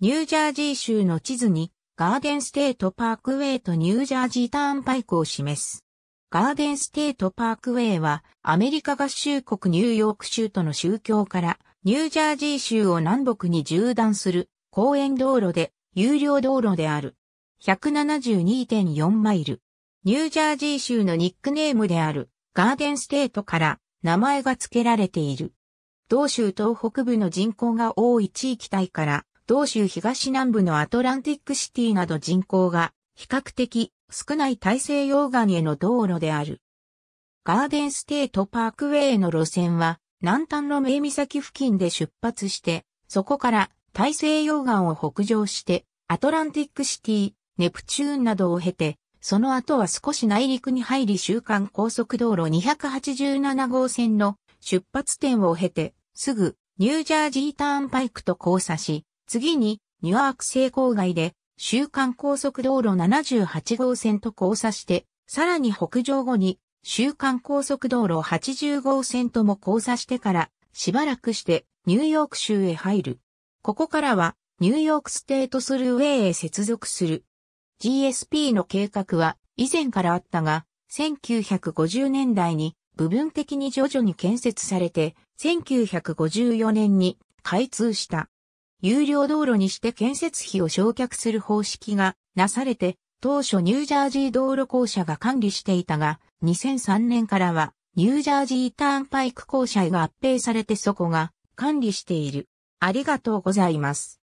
ニュージャージー州の地図に、ガーデンステートパークウェイとニュージャージーターンパイクを示す。ガーデンステートパークウェイは、アメリカ合衆国ニューヨーク州との宗教から、ニュージャージー州を南北に縦断する公園道路で、有料道路である。172.4マイル。ニュージャージー州のニックネームである、ガーデンステートから名前が付けられている。同州東北部の人口が多い地域帯から、同州東南部のアトランティックシティなど人口が比較的少ない大西洋岸への道路である。ガーデンステートパークウェイの路線は南端の名岬付近で出発して、そこから大西洋岸を北上して、アトランティックシティ、ネプチューンなどを経て、その後は少し内陸に入り週間高速道路287号線の出発点を経て、すぐニュージャージーターンパイクと交差し、次に、ニュアーク西郊外で、週間高速道路78号線と交差して、さらに北上後に、週間高速道路80号線とも交差してから、しばらくして、ニューヨーク州へ入る。ここからは、ニューヨークステートスルーウェイへ接続する。GSP の計画は、以前からあったが、1950年代に、部分的に徐々に建設されて、1954年に開通した。有料道路にして建設費を焼却する方式がなされて、当初ニュージャージー道路公社が管理していたが、2003年からはニュージャージーターンパイク公社が合併されてそこが管理している。ありがとうございます。